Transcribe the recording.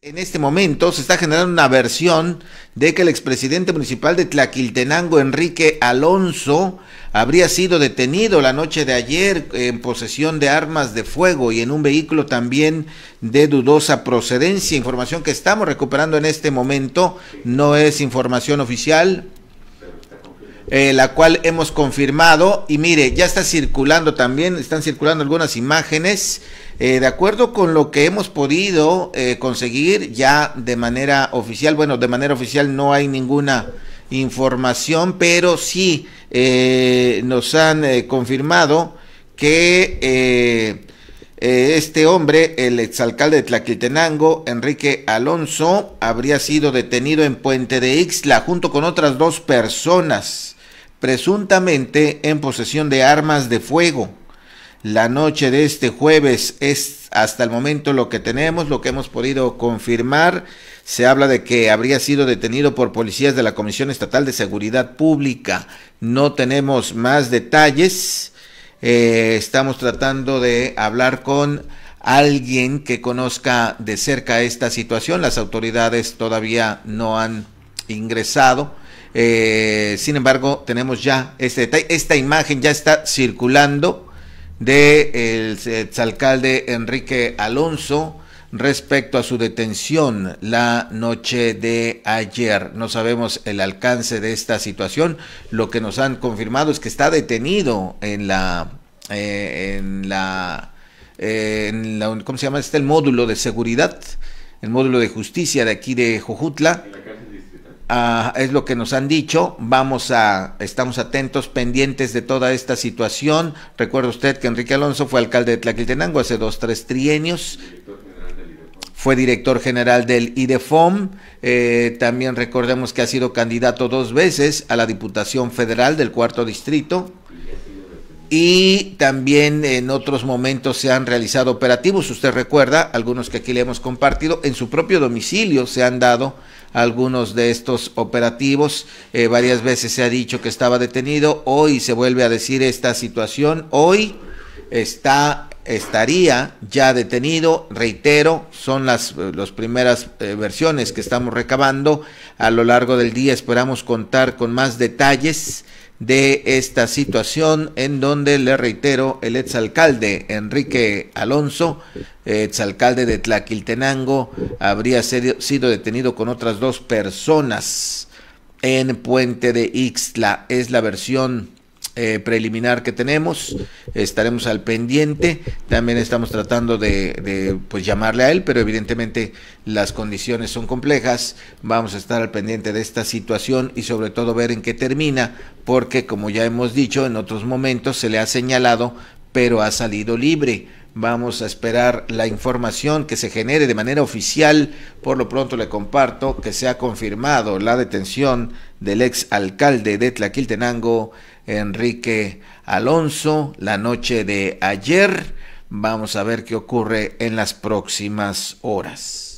En este momento se está generando una versión de que el expresidente municipal de Tlaquiltenango, Enrique Alonso, habría sido detenido la noche de ayer en posesión de armas de fuego y en un vehículo también de dudosa procedencia. Información que estamos recuperando en este momento no es información oficial, eh, la cual hemos confirmado. Y mire, ya está circulando también, están circulando algunas imágenes. Eh, de acuerdo con lo que hemos podido eh, conseguir ya de manera oficial, bueno, de manera oficial no hay ninguna información, pero sí nos han confirmado que este hombre, el exalcalde de Tlaquiltenango, Enrique Alonso, habría sido detenido en Puente de Ixla junto con otras dos personas presuntamente en posesión de armas de fuego. La noche de este jueves es hasta el momento lo que tenemos, lo que hemos podido confirmar. Se habla de que habría sido detenido por policías de la Comisión Estatal de Seguridad Pública. No tenemos más detalles. Eh, estamos tratando de hablar con alguien que conozca de cerca esta situación. Las autoridades todavía no han ingresado eh, sin embargo, tenemos ya este detalle. Esta imagen ya está circulando del de exalcalde Enrique Alonso respecto a su detención la noche de ayer. No sabemos el alcance de esta situación. Lo que nos han confirmado es que está detenido en la... Eh, en la, eh, en la ¿Cómo se llama? Está el módulo de seguridad, el módulo de justicia de aquí de Jojutla es lo que nos han dicho. Vamos a, estamos atentos, pendientes de toda esta situación. Recuerda usted que Enrique Alonso fue alcalde de Tlaquiltenango hace dos, tres trienios. fue director general del IDEFOM. Eh, también recordemos que ha sido candidato dos veces a la Diputación Federal del Cuarto Distrito y también en otros momentos se han realizado operativos, usted recuerda, algunos que aquí le hemos compartido, en su propio domicilio se han dado algunos de estos operativos, eh, varias veces se ha dicho que estaba detenido, hoy se vuelve a decir esta situación, hoy está estaría ya detenido. Reitero, son las, eh, primeras eh, versiones que estamos recabando. A lo largo del día esperamos contar con más detalles de esta situación en donde, le reitero, el exalcalde Enrique Alonso, exalcalde de Tlaquiltenango, habría sido detenido con otras dos personas en Puente de Ixtla. Es la versión eh, preliminar que tenemos. Estaremos al pendiente. También estamos tratando de, de, pues, llamarle a él, pero evidentemente las condiciones son complejas. Vamos a estar al pendiente de esta situación y sobre todo ver en qué termina, porque como ya hemos dicho, en otros momentos se le ha señalado, pero ha salido libre. Vamos a esperar la información que se genere de manera oficial. Por lo pronto le comparto que se ha confirmado la detención del ex alcalde de Tlaquiltenango, Enrique Alonso la noche de ayer. Vamos a ver qué ocurre en las próximas horas.